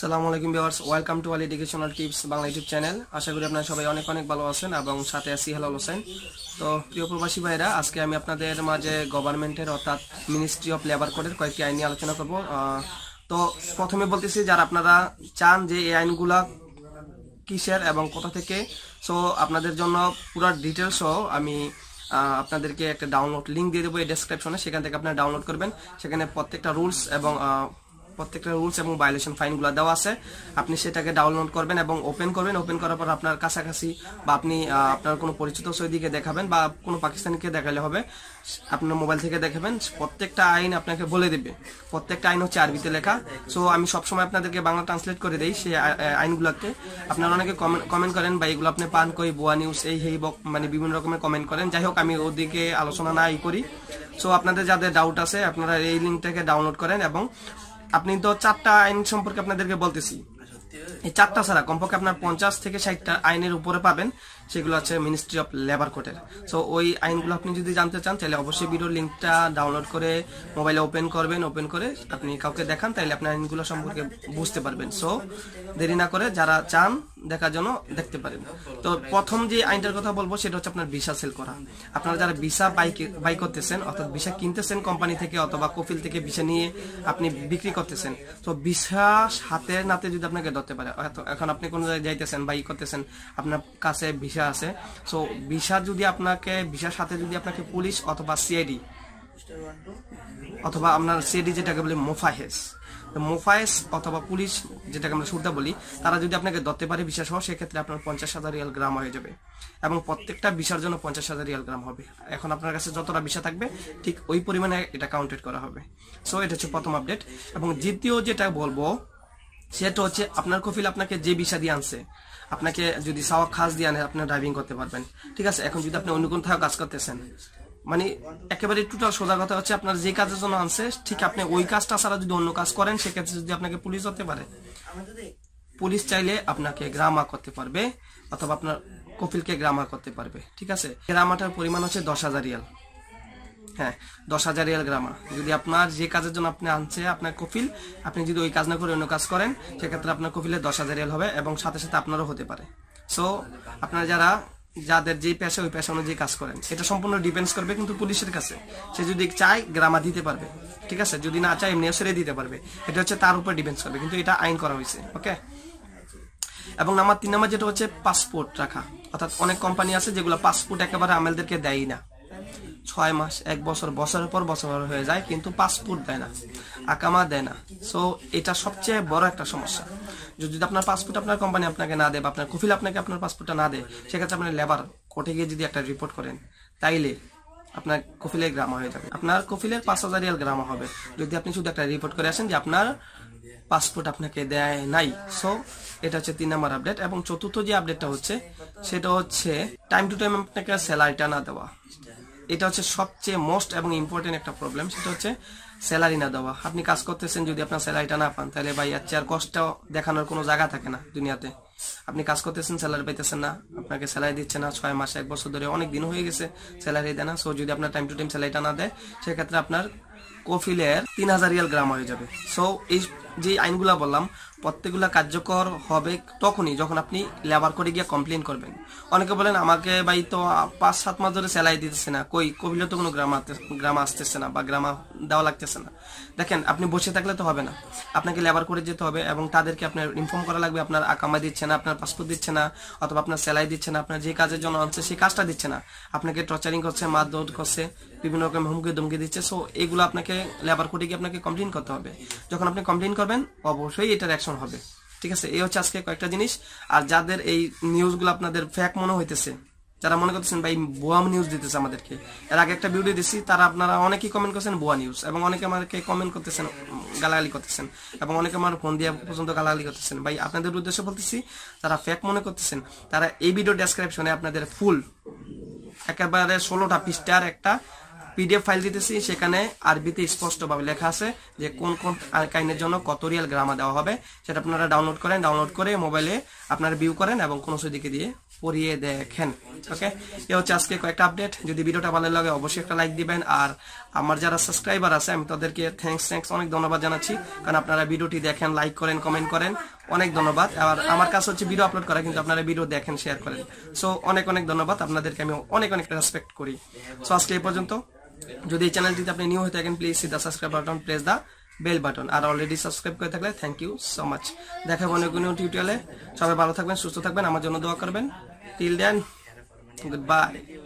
সালামু আলাইকুম viewers welcome to all educational tips Bangla YouTube channel আশা করি আপনারা সবাই অনেক অনেক ভালো আছেন এবং সাথে আছি হেলাল হোসেন তো প্রিয় প্রবাসী ভাইরা আজকে আমি আপনাদের মাঝে গভর্নমেন্টের অর্থাৎ মিনিস্ট্রি অফ লেবার কোডের কয়েকটি আইন নিয়ে আলোচনা করব তো প্রথমে বলতেছি যারা আপনারা চান যে এই আইনগুলা কিসের এবং কোথা থেকে সো আপনাদের জন্য পুরো ডিটেলসও আমি আপনাদেরকে একটা ডাউনলোড লিঙ্ক দিয়ে দেবো এই ডেসক্রিপশনে সেখান থেকে আপনারা ডাউনলোড করবেন সেখানে প্রত্যেকটা রুলস এবং প্রত্যেকটা রুলস এবং ভায়োলেশন ফাইনগুলো দেওয়া আছে আপনি সেটাকে ডাউনলোড করবেন এবং ওপেন করবেন ওপেন করার পর আপনার কাছাকাছি বা আপনি আপনার কোনো পরিচিত সৈদিকে দেখাবেন বা কোনো পাকিস্তানিকে দেখালে হবে আপনার মোবাইল থেকে দেখাবেন প্রত্যেকটা আইন আপনাকে বলে দেবে প্রত্যেকটা আইন হচ্ছে আরবিতে লেখা সো আমি সবসময় আপনাদেরকে বাংলা ট্রান্সলেট করে দিই সেই আইনগুলোকে আপনারা অনেকে কমেন্ট করেন বা এগুলো আপনি পান কই বোয়া নিউজ এই হেই মানে বিভিন্ন রকমের কমেন্ট করেন যাই হোক আমি ওদিকে আলোচনা নাই করি সো আপনাদের যাদের ডাউট আছে আপনারা এই লিঙ্ক থেকে ডাউনলোড করেন এবং আপনি তো চারটা আইন সম্পর্কে আপনাদেরকে বলতেছি এই চারটা ছাড়া কমপক্ষে আপনার পঞ্চাশ থেকে ষাটটা আইনের উপরে পাবেন সেগুলো আছে মিনিস্ট্রি অফ লেবার কোর্টের সো ওই আইনগুলো আপনি যদি জানতে চান তাহলে অবশ্যই ভিডিও লিঙ্কটা ডাউনলোড করে মোবাইলে ওপেন করবেন ওপেন করে আপনি কাউকে দেখান তাহলে আপনার আইনগুলো সম্পর্কে বুঝতে পারবেন সো দেরি না করে যারা চান দেখার জন্য দেখতে পারেন তো প্রথম যে আইনটার কথা বলবো সেটা হচ্ছে আপনার ভিসা সেল করা আপনারা যারা ভিসা বাই করতেছেন অর্থাৎ ভিসা কিনতেছেন কোম্পানি থেকে অথবা কফিল থেকে ভিসা নিয়ে আপনি বিক্রি করতেছেন তো ভিসা হাতের নাতে যদি আপনাকে ধরতে পারে এখন আপনি কোনো জায়গায় যাইতেছেন বা ই করতেছেন আপনার কাছে ভিসা আছে সো ভিসা যদি আপনাকে ভিসার সাথে যদি আপনাকে পুলিশ অথবা সিআইডি অথবা আপনার সিআইডি যেটাকে বলে মোফাহেস মোফায়েস অথবা পুলিশ যেটাকে আমরা সুরদা বলি তারা যদি আপনাকে ধরতে পারে বিশ্বাস হওয়া সেক্ষেত্রে আপনার পঞ্চাশ হাজার রিয়াল গ্রাম হয়ে যাবে এবং প্রত্যেকটা ভিসার জন্য পঞ্চাশ হাজার রিয়াল গ্রাম হবে এখন আপনার কাছে যতটা ভিসা থাকবে ঠিক ওই পরিমাণে এটা কাউন্টেড করা হবে সো এটা হচ্ছে প্রথম আপডেট এবং দ্বিতীয় যেটা বলবো সেটা হচ্ছে আপনার কফিল আপনাকে যে বিষা দিয়ে আনছে আপনাকে যদি সাওয়া খাস দিয়ে আনে আপনার ড্রাইভিং করতে পারবেন ঠিক আছে এখন যদি আপনি অন্য কোন কোথাও কাজ করতেছেন মানে একেবারে টোটাল সোজা কথা হচ্ছে আপনার যে কাজের জন্য আনছে ঠিক আপনি ওই কাজটা ছাড়া যদি অন্য কাজ করেন সেক্ষেত্রে যদি আপনাকে পুলিশ হতে পারে পুলিশ চাইলে আপনাকে গ্রামা করতে পারবে অথবা আপনার কপিলকে গ্রামা করতে পারবে ঠিক আছে গ্রামাটার পরিমাণ হচ্ছে দশ হাজার রিয়াল হ্যাঁ দশ হাজার রিয়াল গ্রামা যদি আপনার যে কাজের জন্য আপনি আনছে আপনার কফিল আপনি যদি ওই কাজ না করে অন্য কাজ করেন সেক্ষেত্রে আপনার কফিলে দশ হাজার রিয়াল হবে এবং সাথে সাথে আপনারও হতে পারে সো আপনারা যারা যাদের যে পেশা ওই পেশা অনুযায়ী কাজ করেন এটা সম্পূর্ণ ডিপেন্ডস করবে কিন্তু পুলিশের কাছে সে যদি চায় গ্রামা দিতে পারবে ঠিক আছে যদি না চায় এমনি সেরে দিতে পারবে এটা হচ্ছে তার উপর ডিপেন্ডস করবে কিন্তু এটা আইন করা হয়েছে ওকে এবং আমার তিন নাম্বার যেটা হচ্ছে পাসপোর্ট রাখা অর্থাৎ অনেক কোম্পানি আছে যেগুলো পাসপোর্ট একেবারে আমেলদেরকে দেয়ই না ছয় মাস এক বছর বছরের পর বছর হয়ে যায় কিন্তু পাসপোর্ট দেয় না আকামা দেয় না সো এটা সবচেয়ে বড় একটা সমস্যা যদি আপনার পাসপোর্ট আপনার কোম্পানি আপনাকে না দেয় বা আপনার কফিল আপনাকে আপনার পাসপোর্টটা না দেয় সেক্ষেত্রে আপনার লেবার কোর্টে গিয়ে যদি একটা রিপোর্ট করেন তাইলে আপনার কফিলের গ্রামা হয়ে যাবে আপনার কফিলের পাঁচ হাজার রিয়াল গ্রামা হবে যদি আপনি শুধু একটা রিপোর্ট করে আসেন যে আপনার পাসপোর্ট আপনাকে দেয় নাই সো এটা হচ্ছে তিন নম্বর আপডেট এবং চতুর্থ যে আপডেটটা হচ্ছে সেটা হচ্ছে টাইম টু টাইম আপনাকে স্যালারিটা না দেওয়া এটা হচ্ছে সবচেয়ে মোস্ট এবং ইম্পর্টেন্ট একটা প্রবলেম সেটা হচ্ছে স্যালারি না দেওয়া আপনি কাজ করতেছেন যদি আপনার স্যালারিটা না পান তাহলে ভাই আচ্ছা আর কষ্ট দেখানোর কোনো জায়গা থাকে না দুনিয়াতে আপনি কাজ করতেছেন স্যালারি পাইতেছেন না আপনাকে স্যালারি দিচ্ছে না ছয় মাস এক বছর ধরে অনেক দিন হয়ে গেছে স্যালারি দেয় না সো যদি আপনার টাইম টু টাইম স্যালারিটা না দেয় সেক্ষেত্রে আপনার কফিলের তিন হাজার রিয়াল গ্রাম হয়ে যাবে সো এই যে আইনগুলা বললাম প্রত্যেকগুলা কার্যকর হবে তখনই যখন আপনি লেবার করে গিয়ে কমপ্লেন করবেন অনেকে বলেন আমাকে ভাই তো পাঁচ সাত মাস ধরে স্যালাই দিতেছে না কই কবিলে তো কোনো গ্রাম গ্রামা আসতেছে না বা গ্রামা দেওয়া লাগতেছে না দেখেন আপনি বসে থাকলে তো হবে না আপনাকে লেবার করে যেতে হবে এবং তাদেরকে আপনার ইনফর্ম করা লাগবে আপনার আকামা দিচ্ছে না আপনার পাসপোর্ট দিচ্ছে না অথবা আপনার স্যালাই দিচ্ছে না আপনার যে কাজের জন্য আনছে সেই কাজটা দিচ্ছে না আপনাকে টর্চারিং করছে মারধর করছে বিভিন্ন রকম হুমকি ধুমকি দিচ্ছে সো এগুলো আপনাকে লেবার কোর্টে গিয়ে আপনাকে কমপ্লেন করতে হবে যখন আপনি কমপ্লেন করবেন অবশ্যই এটার অ্যাকশন হবে ঠিক আছে এই হচ্ছে আজকে কয়েকটা জিনিস আর যাদের এই নিউজগুলো আপনাদের ফ্যাক মনে হইতেছে যারা মনে করতেছেন ভাই বোয়াম নিউজ দিতেছে আমাদেরকে এর আগে একটা ভিডিও দিছি তারা আপনারা অনেকেই কমেন্ট করছেন বোয়া নিউজ এবং অনেকে আমাকে কমেন্ট করতেছেন গালাগালি করতেছেন এবং অনেকে আমার ফোন দিয়ে পর্যন্ত গালাগালি করতেছেন ভাই আপনাদের উদ্দেশ্যে বলতেছি তারা ফ্যাক মনে করতেছেন তারা এই ভিডিও ডেসক্রিপশনে আপনাদের ফুল একেবারে ষোলোটা পৃষ্ঠার একটা পিডিএফ ফাইল দিতেছি সেখানে আরবিতে স্পষ্টভাবে লেখা আছে যে কোন কোন কাইনের জন্য কত রিয়াল গ্রামা দেওয়া হবে সেটা আপনারা ডাউনলোড করেন ডাউনলোড করে মোবাইলে আপনারা ভিউ করেন এবং কোনো সদিকে দিয়ে পড়িয়ে দেখেন ওকে এ হচ্ছে আজকে কয়েকটা আপডেট যদি ভিডিওটা ভালো লাগে অবশ্যই একটা লাইক দিবেন আর আমার যারা সাবস্ক্রাইবার আছে আমি তাদেরকে থ্যাংকস থ্যাংকস অনেক ধন্যবাদ জানাচ্ছি কারণ আপনারা ভিডিওটি দেখেন লাইক করেন কমেন্ট করেন অনেক ধন্যবাদ আর আমার কাছে হচ্ছে ভিডিও আপলোড করা কিন্তু আপনারা ভিডিও দেখেন শেয়ার করেন সো অনেক অনেক ধন্যবাদ আপনাদেরকে আমি অনেক অনেক রেসপেক্ট করি সো আজকে এই পর্যন্ত যদি এই চ্যানেলটিতে আপনি নিউ হয়ে থাকেন please see the subscribe button press the bell button আর অলরেডি সাবস্ক্রাইব করে থাকলে থ্যাংক ইউ সো মাচ দেখা হবে অন্য টিউটোরিয়ালে সবাই ভালো থাকবেন সুস্থ থাকবেন আমার জন্য দোয়া করবেন টিল দেন গুড বাই